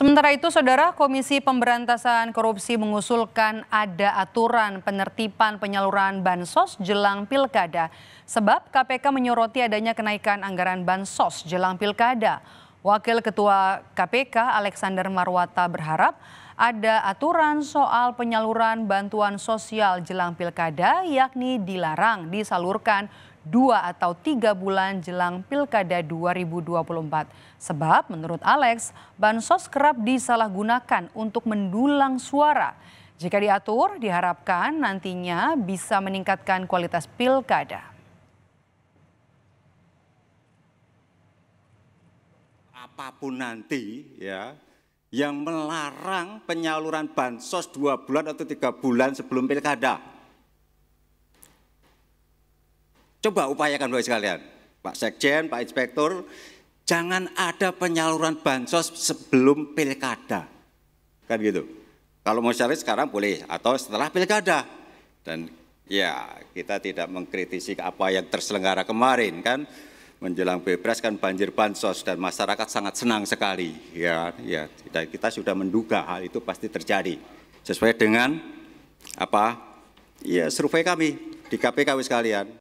Sementara itu, Saudara Komisi Pemberantasan Korupsi mengusulkan ada aturan penertiban penyaluran bansos jelang pilkada. Sebab KPK menyoroti adanya kenaikan anggaran bansos jelang pilkada. Wakil Ketua KPK Alexander Marwata berharap ada aturan soal penyaluran bantuan sosial jelang pilkada yakni dilarang disalurkan dua atau tiga bulan jelang Pilkada 2024. Sebab menurut Alex, bansos kerap disalahgunakan untuk mendulang suara. Jika diatur, diharapkan nantinya bisa meningkatkan kualitas pilkada. Apapun nanti ya, yang melarang penyaluran bansos dua bulan atau tiga bulan sebelum pilkada Coba upayakan Bapak sekalian, Pak Sekjen, Pak Inspektur, jangan ada penyaluran bansos sebelum pilkada. Kan gitu. Kalau mau cari sekarang boleh, atau setelah pilkada. Dan ya kita tidak mengkritisi apa yang terselenggara kemarin kan. Menjelang bebas kan banjir bansos dan masyarakat sangat senang sekali. Ya, ya dan kita sudah menduga hal itu pasti terjadi. Sesuai dengan apa? Ya survei kami di KPKW sekalian.